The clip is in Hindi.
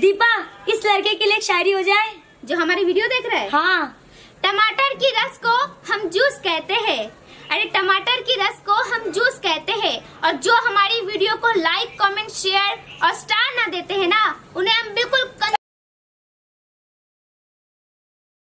दीपा इस लड़के के लिए शायरी हो जाए जो हमारी वीडियो देख रहे हैं हाँ टमाटर की रस को हम जूस कहते हैं अरे टमाटर की रस को हम जूस कहते हैं और जो हमारी वीडियो को लाइक कमेंट शेयर और स्टार ना देते हैं ना उन्हें हम